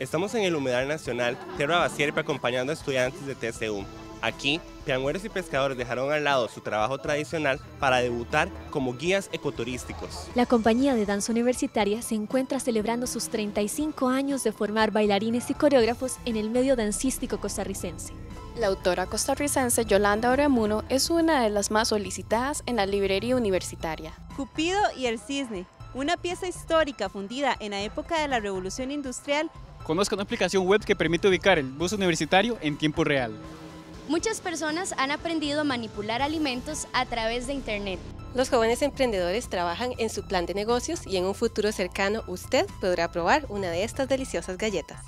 Estamos en el Humedal Nacional, Tierra Basierpe acompañando a estudiantes de TCU. Aquí, piangüeros y pescadores dejaron al lado su trabajo tradicional para debutar como guías ecoturísticos. La compañía de danza universitaria se encuentra celebrando sus 35 años de formar bailarines y coreógrafos en el medio dancístico costarricense. La autora costarricense Yolanda Oremuno es una de las más solicitadas en la librería universitaria. Cupido y el cisne, una pieza histórica fundida en la época de la Revolución Industrial. Conozca una aplicación web que permite ubicar el bus universitario en tiempo real. Muchas personas han aprendido a manipular alimentos a través de Internet. Los jóvenes emprendedores trabajan en su plan de negocios y en un futuro cercano usted podrá probar una de estas deliciosas galletas.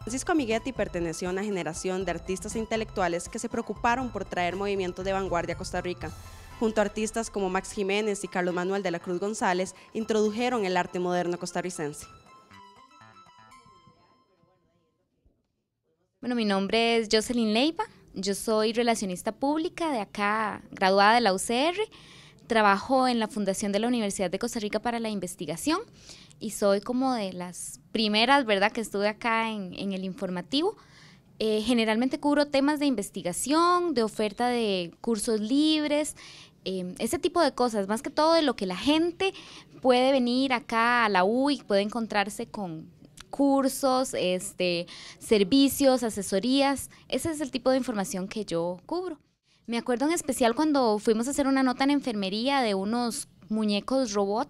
Francisco Amiguetti perteneció a una generación de artistas e intelectuales que se preocuparon por traer movimientos de vanguardia a Costa Rica, junto a artistas como Max Jiménez y Carlos Manuel de la Cruz González, introdujeron el arte moderno costarricense. Bueno, mi nombre es Jocelyn Leiva, yo soy relacionista pública de acá, graduada de la UCR, trabajo en la Fundación de la Universidad de Costa Rica para la Investigación y soy como de las primeras, ¿verdad?, que estuve acá en, el informativo. Eh, generalmente cubro temas de investigación, de oferta de cursos libres, Em, ese tipo de cosas, más que todo de lo que la gente puede venir acá a la U y puede encontrarse con cursos, este, servicios, asesorías. Ese es el tipo de información que yo cubro. Me acuerdo en especial cuando fuimos a hacer una nota en enfermería de unos muñecos robot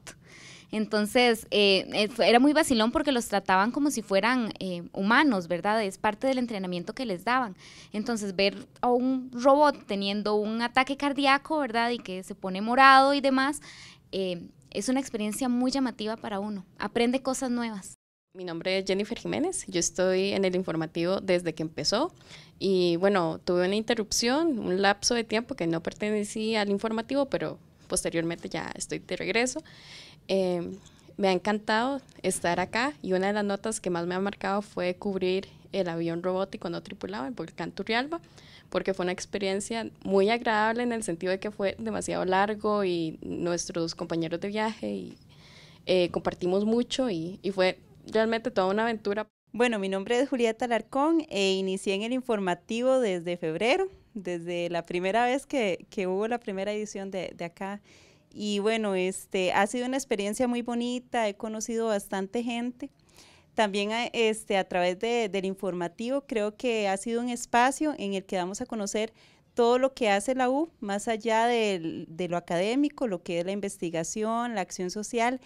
entonces, eh, eh, era muy vacilón porque los trataban como si fueran eh, humanos, ¿verdad? Es parte del entrenamiento que les daban. Entonces, ver a un robot teniendo un ataque cardíaco, ¿verdad? Y que se pone morado y demás, es una experiencia muy llamativa para uno. Aprende cosas nuevas. Mi nombre es Jennifer Jiménez, yo estoy en el informativo desde que empezó y bueno, tuve una interrupción, un lapso de tiempo que no pertenecía al informativo, pero posteriormente ya estoy de regreso. Em, me ha encantado estar acá y una de las notas que más me ha marcado fue cubrir el avión robótico no tripulado, el volcán Turrialba, porque fue una experiencia muy agradable en el sentido de que fue demasiado largo y nuestros compañeros de viaje y eh, compartimos mucho y, y fue realmente toda una aventura. Bueno, mi nombre es Julieta Alarcón e inicié en el informativo desde febrero desde la primera vez que, que hubo la primera edición de, de, acá. Y bueno, este, ha sido una experiencia muy bonita, he conocido bastante gente. También eh, este, a través de, del informativo creo que ha sido un espacio en el que damos a conocer todo lo que hace la U, más allá de, de lo académico, lo que es la investigación, la acción social.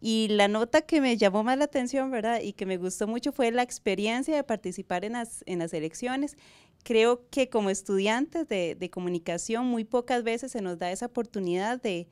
Y la nota que me llamó más la atención, ¿verdad? Y que me gustó mucho fue la experiencia de participar en las, en las elecciones, creo que como estudiantes de, comunicación muy pocas veces se nos da esa oportunidad de,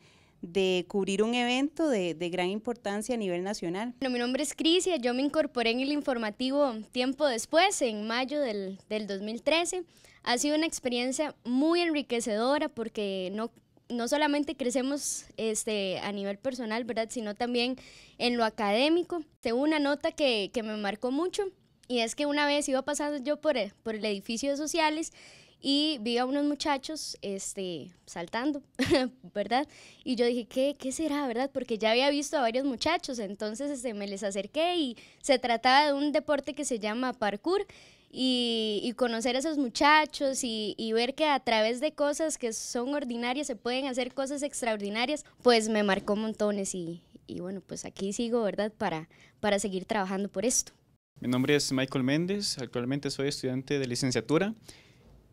cubrir un evento de, gran importancia a nivel nacional. Bueno, mi nombre es Crisia, yo me incorporé en el informativo tiempo después, en mayo del, 2013. Ha sido una experiencia muy enriquecedora porque no, no solamente crecemos este, a nivel personal, ¿verdad? sino también en lo académico. Una nota que, que me marcó mucho y es que una vez iba pasando yo por el, por el edificio de sociales y vi a unos muchachos este, saltando, ¿verdad? Y yo dije, ¿qué, ¿qué será, verdad? Porque ya había visto a varios muchachos, entonces este, me les acerqué y se trataba de un deporte que se llama parkour. Y, conocer a esos muchachos y, ver que a través de cosas que son ordinarias se pueden hacer cosas extraordinarias, pues me marcó montones y, y bueno, pues aquí sigo, ¿verdad? Para, para seguir trabajando por esto. Mi nombre es Michael Méndez, actualmente soy estudiante de licenciatura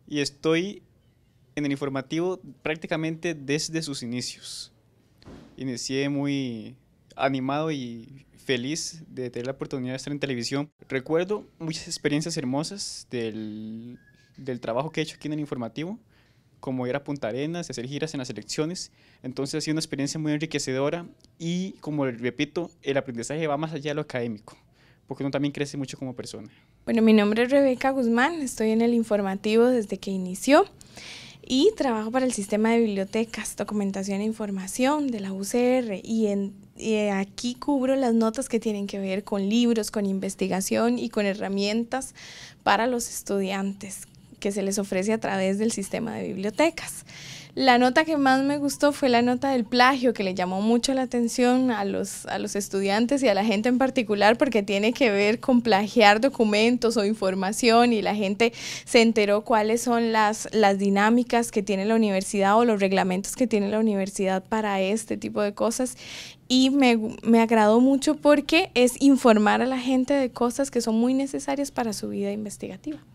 y estoy en el informativo prácticamente desde sus inicios. Inicié muy animado y feliz de tener la oportunidad de estar en televisión. Recuerdo muchas experiencias hermosas del, del trabajo que he hecho aquí en el informativo, como ir a Punta Arenas hacer giras en las elecciones. Entonces ha sido una experiencia muy enriquecedora y, como repito, el aprendizaje va más allá de lo académico porque uno también crece mucho como persona. Bueno, mi nombre es Rebeca Guzmán, estoy en el informativo desde que inició y trabajo para el sistema de bibliotecas, documentación e información de la UCR y, en, y aquí cubro las notas que tienen que ver con libros, con investigación y con herramientas para los estudiantes que se les ofrece a través del sistema de bibliotecas. La nota que más me gustó fue la nota del plagio, que le llamó mucho la atención a los, estudiantes y a la gente en particular, porque tiene que ver con plagiar documentos o información y la gente se enteró cuáles son las, dinámicas que tiene la universidad o los reglamentos que tiene la universidad para este tipo de cosas y me, agradó mucho porque es informar a la gente de cosas que son muy necesarias para su vida investigativa.